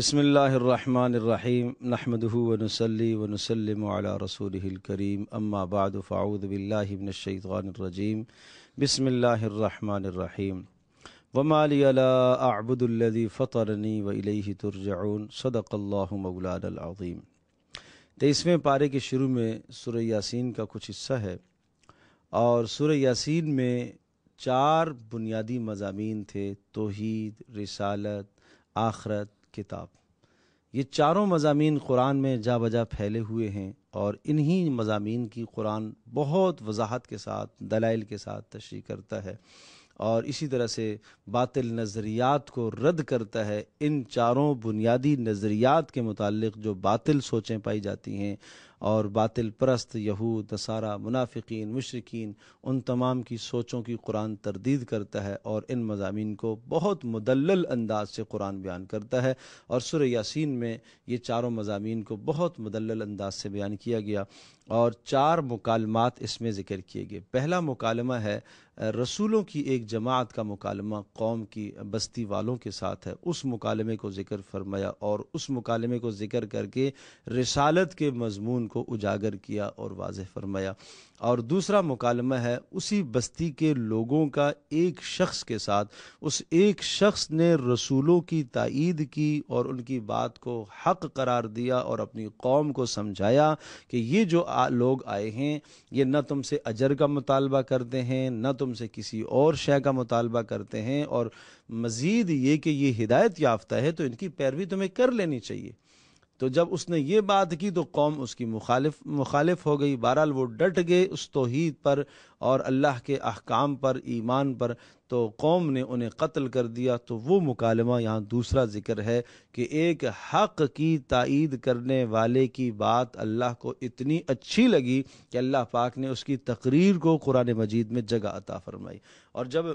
بسم اللہ الرّحمن الرّرحیم نحمد رسوله الكریم رسول الکریم فاعوذ باللہ من الشیطان الرجیم بسم اللہ الرحمن الرحیم وما لی لا اعبد الذی فطرنی و ترجعون صدق صدق مولانا العظیم تیسویں پارے کے شروع میں سورہ یاسین کا کچھ حصہ ہے اور سورہ یاسین میں چار بنیادی مضامین تھے توحید رسالت آخرت کتاب یہ چاروں مضامین قرآن میں جا بجا پھیلے ہوئے ہیں اور انہی مضامین کی قرآن بہت وضاحت کے ساتھ دلائل کے ساتھ تشریح کرتا ہے اور اسی طرح سے باطل نظریات کو رد کرتا ہے ان چاروں بنیادی نظریات کے متعلق جو باطل سوچیں پائی جاتی ہیں اور باطل پرست یہود نصارہ منافقین مشرقین ان تمام کی سوچوں کی قرآن تردید کرتا ہے اور ان مضامین کو بہت مدلل انداز سے قرآن بیان کرتا ہے اور سورہ یاسین میں یہ چاروں مضامین کو بہت مدلل انداز سے بیان کیا گیا اور چار مکالمات اس میں ذکر کیے گئے پہلا مکالمہ ہے رسولوں کی ایک جماعت کا مکالمہ قوم کی بستی والوں کے ساتھ ہے اس مکالمے کو ذکر فرمایا اور اس مکالمے کو ذکر کر کے رسالت کے مضمون کو اجاگر کیا اور واضح فرمایا اور دوسرا مکالمہ ہے اسی بستی کے لوگوں کا ایک شخص کے ساتھ اس ایک شخص نے رسولوں کی تائید کی اور ان کی بات کو حق قرار دیا اور اپنی قوم کو سمجھایا کہ یہ جو لوگ آئے ہیں یہ نہ تم سے اجر کا مطالبہ کرتے ہیں نہ تم سے کسی اور شے کا مطالبہ کرتے ہیں اور مزید یہ کہ یہ ہدایت یافتہ ہے تو ان کی پیروی تمہیں کر لینی چاہیے تو جب اس نے یہ بات کی تو قوم اس کی مخالف مخالف ہو گئی بہرحال وہ ڈٹ گئے اس توحید پر اور اللہ کے احکام پر ایمان پر تو قوم نے انہیں قتل کر دیا تو وہ مکالمہ یہاں دوسرا ذکر ہے کہ ایک حق کی تائید کرنے والے کی بات اللہ کو اتنی اچھی لگی کہ اللہ پاک نے اس کی تقریر کو قرآن مجید میں جگہ عطا فرمائی اور جب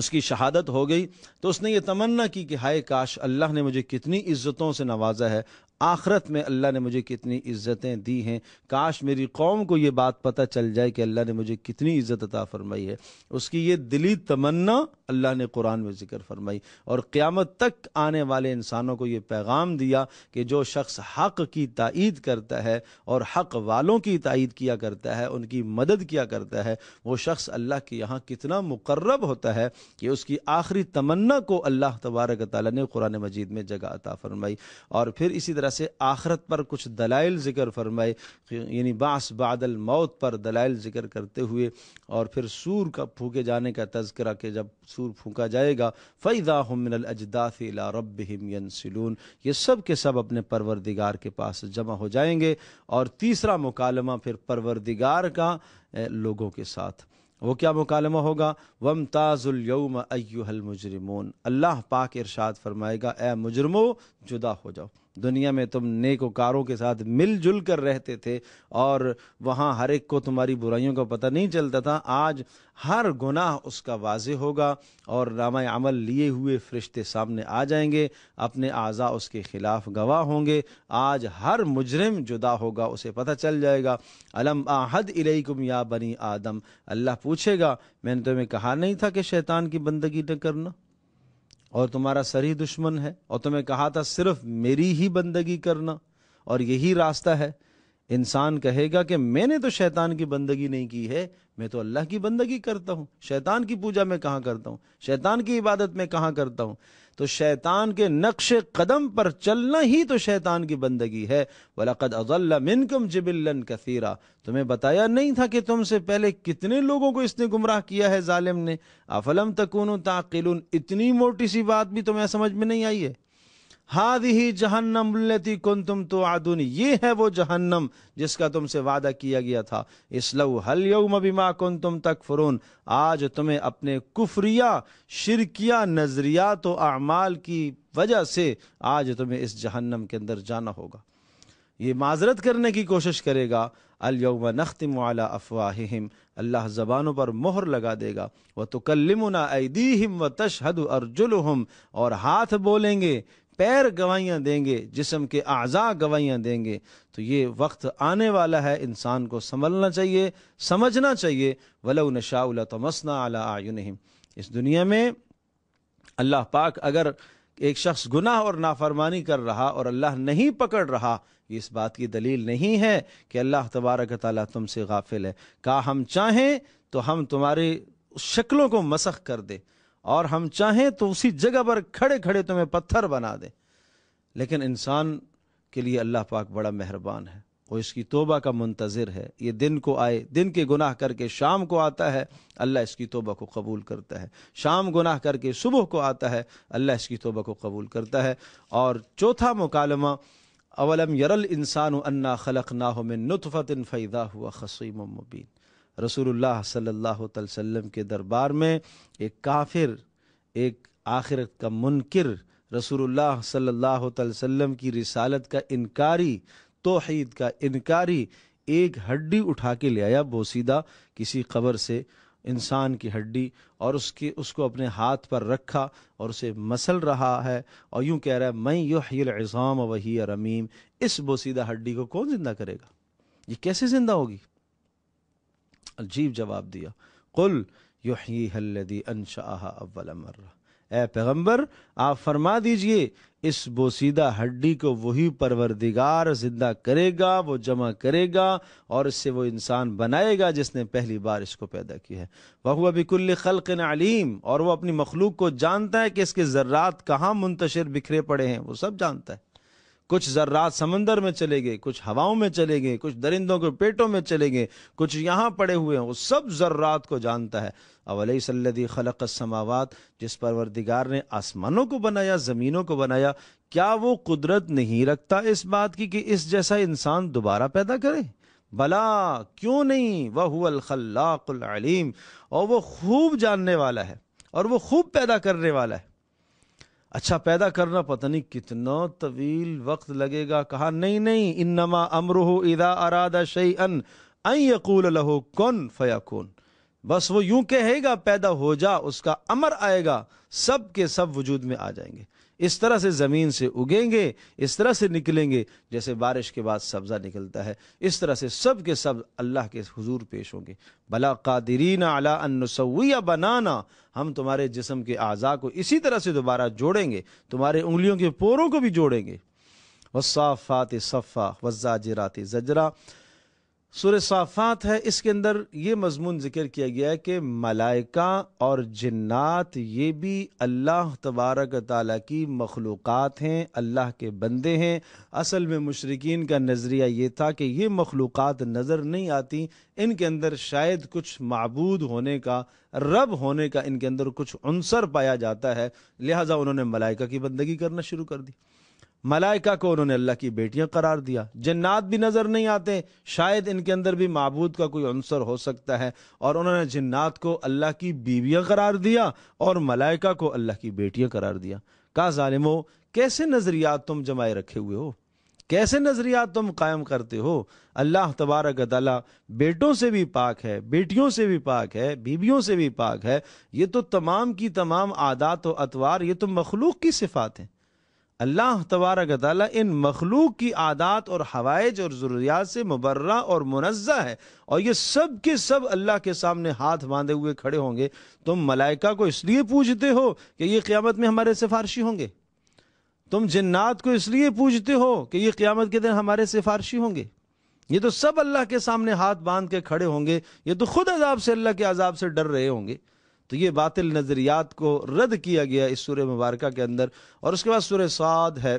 اس کی شہادت ہو گئی تو اس نے یہ تمنا کی کہ ہائے کاش اللہ نے مجھے کتنی عزتوں سے نوازا ہے آخرت میں اللہ نے مجھے کتنی عزتیں دی ہیں کاش میری قوم کو یہ بات پتہ چل جائے کہ اللہ نے مجھے کتنی عزت عطا فرمائی ہے اس کی یہ دلی تمنا اللہ نے قرآن میں ذکر فرمائی اور قیامت تک آنے والے انسانوں کو یہ پیغام دیا کہ جو شخص حق کی تائید کرتا ہے اور حق والوں کی تائید کیا کرتا ہے ان کی مدد کیا کرتا ہے وہ شخص اللہ کے یہاں کتنا مقرب ہوتا ہے کہ اس کی آخری تمنا کو اللہ تبارک تعالیٰ نے قرآن مجید میں جگہ عطا فرمائی اور پھر اسی طرح سے آخرت پر کچھ دلائل ذکر فرمائے یعنی بعث بعد الموت پر دلائل ذکر کرتے ہوئے اور پھر سور کا پھوکے جانے کا تذکرہ کہ جب سور پھوکا جائے گا فَإِذَا هُم مِنَ الْأَجْدَاثِ إِلَىٰ رَبِّهِمْ يَنْسِلُونَ یہ سب کے سب اپنے پروردگار کے پاس جمع ہو جائیں گے اور تیسرا مکالمہ پھر پروردگار کا لوگوں کے ساتھ وہ کیا مکالمہ ہوگا وَمْتَازُ الْيَوْمَ أَيُّهَا الْمُجْرِمُونَ اللہ پاک ارشاد فرمائے گا اے مجرمو جدا ہو جاؤ دنیا میں تم نیک و کاروں کے ساتھ مل جل کر رہتے تھے اور وہاں ہر ایک کو تمہاری برائیوں کا پتہ نہیں چلتا تھا آج ہر گناہ اس کا واضح ہوگا اور رامہ عمل لیے ہوئے فرشتے سامنے آ جائیں گے اپنے اعضاء اس کے خلاف گواہ ہوں گے آج ہر مجرم جدا ہوگا اسے پتہ چل جائے گا علم آحد علیکم یا بنی آدم اللہ پوچھے گا میں نے تمہیں کہا نہیں تھا کہ شیطان کی بندگی نہ کرنا اور تمہارا سر ہی دشمن ہے اور تمہیں کہا تھا صرف میری ہی بندگی کرنا اور یہی راستہ ہے انسان کہے گا کہ میں نے تو شیطان کی بندگی نہیں کی ہے میں تو اللہ کی بندگی کرتا ہوں شیطان کی پوجا میں کہاں کرتا ہوں شیطان کی عبادت میں کہاں کرتا ہوں تو شیطان کے نقش قدم پر چلنا ہی تو شیطان کی بندگی ہے وَلَقَدْ أَضَلَّ مِنْكُمْ جِبِلًّا كَثِيرًا تمہیں بتایا نہیں تھا کہ تم سے پہلے کتنے لوگوں کو اس نے گمراہ کیا ہے ظالم نے افلم تَعْقِلُونَ اتنی موٹی سی بات بھی تمہیں سمجھ میں نہیں آئی ہے ہاد ہی جہنم التی کن تم تو آدنی یہ ہے وہ جہنم جس کا تم سے وعدہ کیا گیا تھا اسلو حلیوم بھی ماں کن تم تک فرون آج تمہیں اپنے کفریہ شرکیہ نظریات و اعمال کی وجہ سے آج تمہیں اس جہنم کے اندر جانا ہوگا یہ معذرت کرنے کی کوشش کرے گا الوم نختم والا افواہم اللہ زبانوں پر مہر لگا دے گا وہ تو کلمنا اے و تشہد اور اور ہاتھ بولیں گے پیر گوائیاں دیں گے جسم کے اعضاء گوائیاں دیں گے تو یہ وقت آنے والا ہے انسان کو سنبھلنا چاہیے سمجھنا چاہیے ولو نشاء اللہ تمسن اعلی آیون اس دنیا میں اللہ پاک اگر ایک شخص گناہ اور نافرمانی کر رہا اور اللہ نہیں پکڑ رہا یہ اس بات کی دلیل نہیں ہے کہ اللہ تبارک تعالیٰ تم سے غافل ہے کا ہم چاہیں تو ہم تمہاری شکلوں کو مسخ کر دیں اور ہم چاہیں تو اسی جگہ پر کھڑے کھڑے تمہیں پتھر بنا دیں لیکن انسان کے لیے اللہ پاک بڑا مہربان ہے وہ اس کی توبہ کا منتظر ہے یہ دن کو آئے دن کے گناہ کر کے شام کو آتا ہے اللہ اس کی توبہ کو قبول کرتا ہے شام گناہ کر کے صبح کو آتا ہے اللہ اس کی توبہ کو قبول کرتا ہے اور چوتھا مکالمہ اولم یرل انسان و انا خلق نہ ناحم نطفت فیدہ ہوا خسیم مبین رسول اللہ صلی اللہ علیہ وسلم کے دربار میں ایک کافر ایک آخرت کا منکر رسول اللہ صلی اللہ علیہ وسلم کی رسالت کا انکاری توحید کا انکاری ایک ہڈی اٹھا کے لے آیا بوسیدہ کسی قبر سے انسان کی ہڈی اور اس کے اس کو اپنے ہاتھ پر رکھا اور اسے مسل رہا ہے اور یوں کہہ رہا ہے میں یو حلاضام و وہی رمیم اس بوسیدہ ہڈی کو کون زندہ کرے گا یہ کیسے زندہ ہوگی عجیب جواب دیا قل یحییہ الذی انشاہا اول مرہ اے پیغمبر آپ فرما دیجئے اس بوسیدہ ہڈی کو وہی پروردگار زندہ کرے گا وہ جمع کرے گا اور اس سے وہ انسان بنائے گا جس نے پہلی بار اس کو پیدا کی ہے وہ ابھی کل عَلِيمٍ اور وہ اپنی مخلوق کو جانتا ہے کہ اس کے ذرات کہاں منتشر بکھرے پڑے ہیں وہ سب جانتا ہے کچھ ذرات سمندر میں چلے گئے کچھ ہواؤں میں چلے گئے کچھ درندوں کے پیٹوں میں چلے گئے کچھ یہاں پڑے ہوئے ہیں وہ سب ذرات کو جانتا ہے اولی صلی اللہ خلق السماوات جس پروردگار نے آسمانوں کو بنایا زمینوں کو بنایا کیا وہ قدرت نہیں رکھتا اس بات کی کہ اس جیسا انسان دوبارہ پیدا کرے بلا کیوں نہیں وہ الخلاق العلیم اور وہ خوب جاننے والا ہے اور وہ خوب پیدا کرنے والا ہے اچھا پیدا کرنا پتہ نہیں کتنا طویل وقت لگے گا کہا نہیں نہیں انما امرہ اذا اراد ارادہ ان یقول لہو کن فیکون بس وہ یوں کہے گا پیدا ہو جا اس کا امر آئے گا سب کے سب وجود میں آ جائیں گے اس طرح سے زمین سے اگیں گے اس طرح سے نکلیں گے جیسے بارش کے بعد سبزہ نکلتا ہے اس طرح سے سب کے سب اللہ کے حضور پیش ہوں گے بلا قادرین ان نسویہ بنانا ہم تمہارے جسم کے اعضاء کو اسی طرح سے دوبارہ جوڑیں گے تمہارے انگلیوں کے پوروں کو بھی جوڑیں گے وصافات صفا وزاجرات زجرہ سور صافات ہے اس کے اندر یہ مضمون ذکر کیا گیا ہے کہ ملائکہ اور جنات یہ بھی اللہ تبارک تعالیٰ کی مخلوقات ہیں اللہ کے بندے ہیں اصل میں مشرقین کا نظریہ یہ تھا کہ یہ مخلوقات نظر نہیں آتی ان کے اندر شاید کچھ معبود ہونے کا رب ہونے کا ان کے اندر کچھ عنصر پایا جاتا ہے لہٰذا انہوں نے ملائکہ کی بندگی کرنا شروع کر دی ملائکہ کو انہوں نے اللہ کی بیٹیاں قرار دیا جنات بھی نظر نہیں آتے شاید ان کے اندر بھی معبود کا کوئی عنصر ہو سکتا ہے اور انہوں نے جنات کو اللہ کی بیویاں قرار دیا اور ملائکہ کو اللہ کی بیٹیاں قرار دیا کا ظالم ہو کیسے نظریات تم جمائے رکھے ہوئے ہو کیسے نظریات تم قائم کرتے ہو اللہ تبارک تعالیٰ بیٹوں سے بھی پاک ہے بیٹیوں سے بھی پاک ہے بیویوں سے بھی پاک ہے یہ تو تمام کی تمام عادات و اطوار یہ تو مخلوق کی صفات ہیں اللہ تبارک تعالیٰ ان مخلوق کی عادات اور حوائج اور ضروریات سے مبرہ اور منزہ ہے اور یہ سب کے سب اللہ کے سامنے ہاتھ باندھے ہوئے کھڑے ہوں گے تم ملائکہ کو اس لیے پوجتے ہو کہ یہ قیامت میں ہمارے سفارشی ہوں گے تم جنات کو اس لیے پوجتے ہو کہ یہ قیامت کے دن ہمارے سفارشی ہوں گے یہ تو سب اللہ کے سامنے ہاتھ باندھ کے کھڑے ہوں گے یہ تو خود عذاب سے اللہ کے عذاب سے ڈر رہے ہوں گے تو یہ باطل نظریات کو رد کیا گیا اس سورہ مبارکہ کے اندر اور اس کے بعد سورہ سعد ہے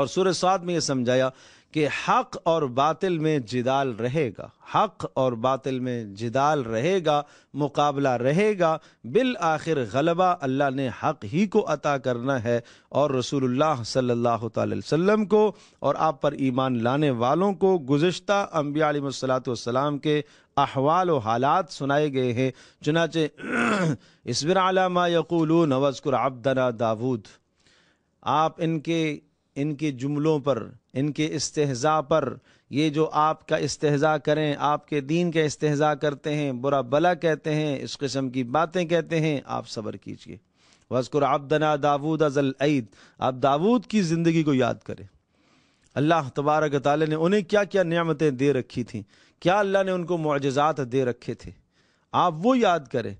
اور سورہ سعد میں یہ سمجھایا کہ حق اور باطل میں جدال رہے گا حق اور باطل میں جدال رہے گا مقابلہ رہے گا بالآخر غلبہ اللہ نے حق ہی کو عطا کرنا ہے اور رسول اللہ صلی اللہ تعالی وسلم کو اور آپ پر ایمان لانے والوں کو گزشتہ علیہ السلاۃ والسلام کے احوال و حالات سنائے گئے ہیں چنانچہ اسبر یقولون وذکر عبدنا داود آپ ان ان کے کے جملوں پر ان کے پر یہ جو آپ کا استحضاء کریں آپ کے دین کا استحضاء کرتے ہیں برا بلا کہتے ہیں اس قسم کی باتیں کہتے ہیں آپ صبر کیجئے کیجیے عبدنا داود ازل عید آپ داود کی زندگی کو یاد کریں اللہ تبارک تعالیٰ نے انہیں کیا کیا نعمتیں دے رکھی تھیں کیا اللہ نے ان کو معجزات دے رکھے تھے آپ وہ یاد کریں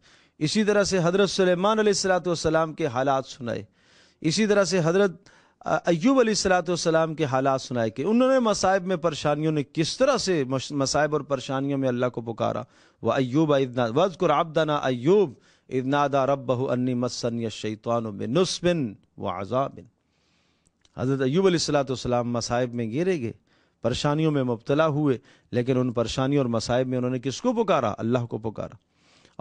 اسی طرح سے حضرت سلیمان علیہ السلاۃ والسلام کے حالات سنائے اسی طرح سے حضرت ایوب علیہ السلاۃ والسلام کے حالات سنائے کہ انہوں نے مصائب میں پریشانیوں نے کس طرح سے مصائب اور پریشانیوں میں اللہ کو پکارا وہ ایوب ادنا وزقرآبدنا ایوب ادنا رب انی مسن شعیطان و نسبن و حضرت ایوب علیہ السلاۃ والسلام مصائب میں گرے گئے پریشانیوں میں مبتلا ہوئے لیکن ان پریشانیوں اور مصائب میں انہوں نے کس کو پکارا اللہ کو پکارا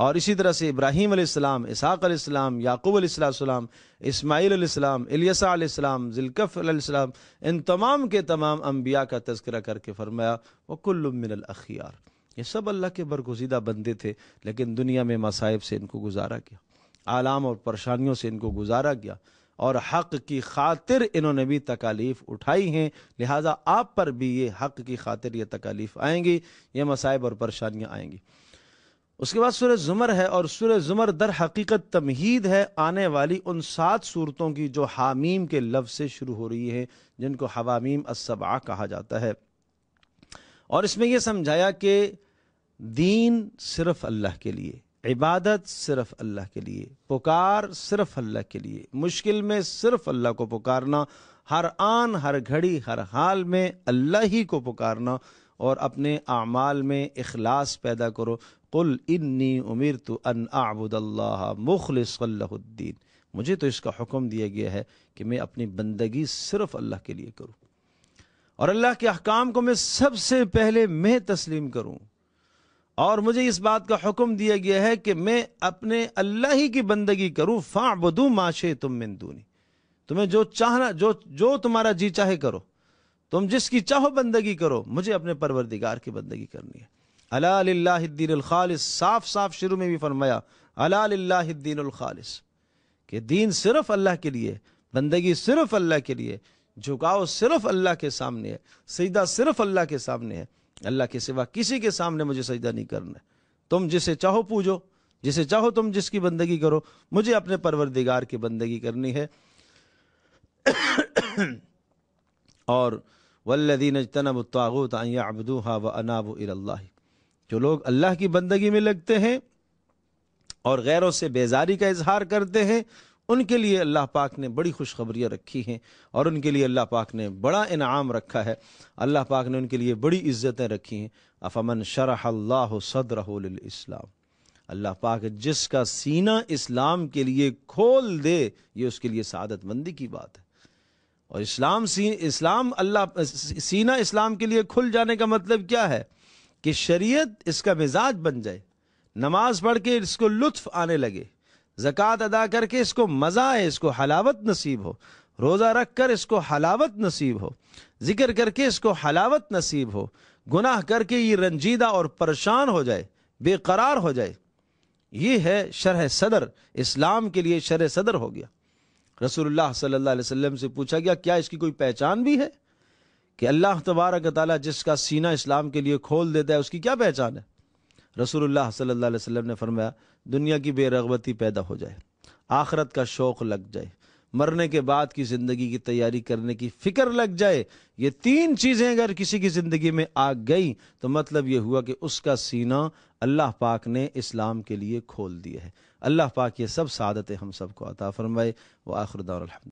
اور اسی طرح سے ابراہیم علیہ السلام اسحاق علیہ السلام یعقوب علیہ السلام اسماعیل علیہ السلام الیسا علیہ السلام ذلکف علیہ السلام ان تمام کے تمام انبیاء کا تذکرہ کر کے فرمایا وہ من الاخیار یہ سب اللہ کے برگزیدہ بندے تھے لیکن دنیا میں مصائب سے ان کو گزارا گیا عالام اور پریشانیوں سے ان کو گزارا گیا اور حق کی خاطر انہوں نے بھی تکالیف اٹھائی ہیں لہٰذا آپ پر بھی یہ حق کی خاطر یہ تکالیف آئیں گی یہ مصائب اور پریشانیاں آئیں گی اس کے بعد سورہ زمر ہے اور سورہ زمر در حقیقت تمہید ہے آنے والی ان سات صورتوں کی جو حامیم کے لفظ سے شروع ہو رہی ہے جن کو حوامیم السبع کہا جاتا ہے اور اس میں یہ سمجھایا کہ دین صرف اللہ کے لیے عبادت صرف اللہ کے لیے پکار صرف اللہ کے لیے مشکل میں صرف اللہ کو پکارنا ہر آن ہر گھڑی ہر حال میں اللہ ہی کو پکارنا اور اپنے اعمال میں اخلاص پیدا کرو قل انی امیر تو ان آبود اللہ مخلص اللہ الدین مجھے تو اس کا حکم دیا گیا ہے کہ میں اپنی بندگی صرف اللہ کے لیے کروں اور اللہ کے احکام کو میں سب سے پہلے میں تسلیم کروں اور مجھے اس بات کا حکم دیا گیا ہے کہ میں اپنے اللہ ہی کی بندگی کروں تم دونی تمہیں جو چاہنا جو جو تمہارا جی چاہے کرو تم جس کی چاہو بندگی کرو مجھے اپنے پروردگار کی بندگی کرنی ہے اللہ للہ الدین الخالص صاف صاف شروع میں بھی فرمایا اللہ للہ الدین الخالص کہ دین صرف اللہ کے لیے بندگی صرف اللہ کے لیے جھکاؤ صرف اللہ کے سامنے ہے سیدھا صرف اللہ کے سامنے ہے اللہ کے سوا کسی کے سامنے مجھے سجدہ نہیں کرنا تم جسے چاہو پوجو جسے چاہو تم جس کی بندگی کرو مجھے اپنے پروردگار کی بندگی کرنی ہے اور الطاغوت ابدوہا و وانابوا ار اللہ جو لوگ اللہ کی بندگی میں لگتے ہیں اور غیروں سے بیزاری کا اظہار کرتے ہیں ان کے لیے اللہ پاک نے بڑی خوشخبریاں رکھی ہیں اور ان کے لیے اللہ پاک نے بڑا انعام رکھا ہے اللہ پاک نے ان کے لیے بڑی عزتیں رکھی ہیں افمن شرح اللہ اسلام کے لیے کھول دے یہ اس کے لیے سعادت مندی کی بات ہے اور اسلام اسلام اللہ سینا اسلام کے لیے کھل جانے کا مطلب کیا ہے کہ شریعت اس کا مزاج بن جائے نماز پڑھ کے اس کو لطف آنے لگے زکوٰۃ ادا کر کے اس کو مزہ آئے اس کو حلاوت نصیب ہو روزہ رکھ کر اس کو حلاوت نصیب ہو ذکر کر کے اس کو حلاوت نصیب ہو گناہ کر کے یہ رنجیدہ اور پریشان ہو جائے بے قرار ہو جائے یہ ہے شرح صدر اسلام کے لیے شرح صدر ہو گیا رسول اللہ صلی اللہ علیہ وسلم سے پوچھا گیا کیا اس کی کوئی پہچان بھی ہے کہ اللہ تبارک تعالیٰ جس کا سینہ اسلام کے لیے کھول دیتا ہے اس کی کیا پہچان ہے رسول اللہ صلی اللہ علیہ وسلم نے فرمایا دنیا کی بے رغبتی پیدا ہو جائے آخرت کا شوق لگ جائے مرنے کے بعد کی زندگی کی تیاری کرنے کی فکر لگ جائے یہ تین چیزیں اگر کسی کی زندگی میں آ گئیں تو مطلب یہ ہوا کہ اس کا سینہ اللہ پاک نے اسلام کے لیے کھول دیا ہے اللہ پاک یہ سب سعادتیں ہم سب کو عطا فرمائے وہ آخر دار الحمد